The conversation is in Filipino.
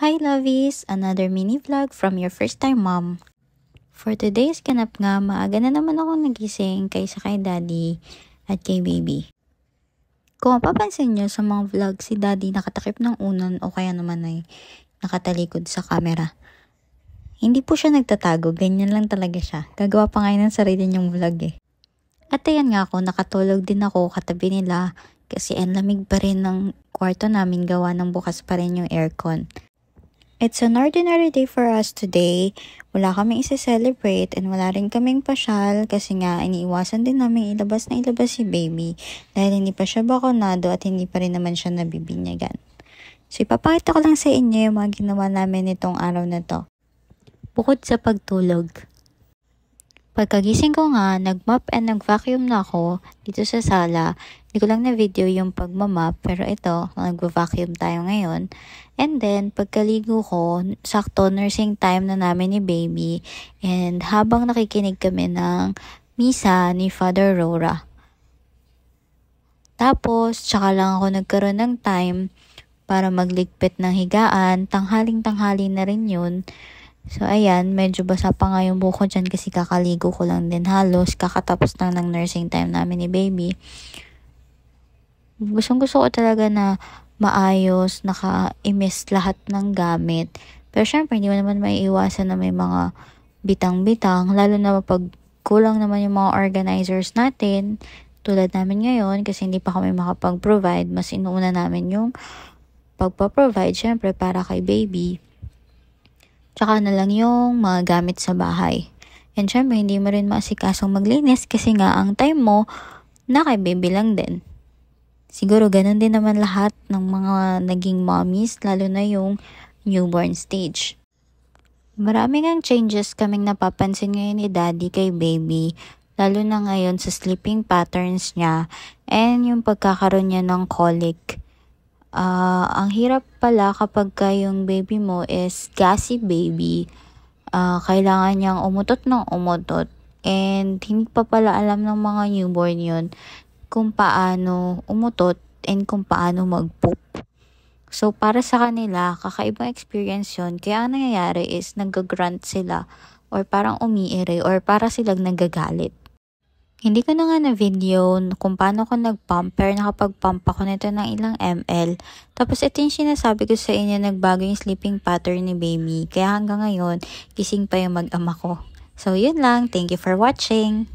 Hi lovies! Another mini vlog from your first time mom. For today's ganap nga, maaga na naman akong nagising kaysa kay daddy at kay baby. Kung mapapansin nyo sa mga vlog, si daddy nakatakip ng unan o kaya naman ay nakatalikod sa camera. Hindi po siya nagtatago, ganyan lang talaga siya. Gagawa pa ngayon ng sarili niyong vlog eh. At ayan nga ako, nakatulog din ako katabi nila kasi ang pa rin ng kwarto namin gawa ng bukas pa rin yung aircon. It's an ordinary day for us today. Wala kaming isa-celebrate and wala rin kaming pasyal kasi nga iniiwasan din namin ilabas na ilabas si baby dahil hindi pa siya bakunado at hindi pa rin naman siya nabibinyagan. So ipapakita ko lang sa inyo yung mga ginawa namin nitong araw na to. Bukod sa pagtulog, Pagkagising ko nga, nag map and nag-vacuum na ako dito sa sala. Hindi ko lang na-video yung pag-map pero ito, nag-vacuum tayo ngayon. And then, pagkaligo ko, sakto nursing time na namin ni baby. And habang nakikinig kami ng misa ni Father Rora. Tapos, tsaka lang ako nagkaroon ng time para magligpit ng higaan. Tanghaling-tanghali na rin yun. So, ayan, medyo basa pa nga yung buko dyan kasi kakaligo ko lang din halos. Kakatapos lang ng nursing time namin ni baby. Gustong gusto ko talaga na maayos, naka-imis lahat ng gamit. Pero syempre, hindi mo naman maiiwasan na may mga bitang-bitang. Lalo na pag kulang naman yung mga organizers natin, tulad namin ngayon, kasi hindi pa kami makapag-provide. Mas inuuna namin yung pagpa-provide, syempre, para kay baby. Tsaka na lang yung mga gamit sa bahay. And syempre, hindi mo rin maasikasong maglinis kasi nga ang time mo na kay baby lang din. Siguro ganun din naman lahat ng mga naging mommies, lalo na yung newborn stage. Maraming ang changes kaming napapansin ngayon ni daddy kay baby, lalo na ngayon sa sleeping patterns niya and yung pagkakaroon niya ng colic. Uh, ang hirap pala kapag yung baby mo is gassy baby. Uh, kailangan niyang umutot ng umutot. And hindi pa pala alam ng mga newborn yon kung paano umutot and kung paano mag-poop. So, para sa kanila, kakaibang experience yon Kaya ang nangyayari is nag sila or parang umiire or para silang nagagalit. Hindi ko na nga na-video kung paano ko nag-pumper, nakapag-pump ako nito ng ilang ml. Tapos ito yung sinasabi ko sa inyo, nagbago yung sleeping pattern ni baby. Kaya hanggang ngayon, kising pa yung mag-ama ko. So yun lang, thank you for watching!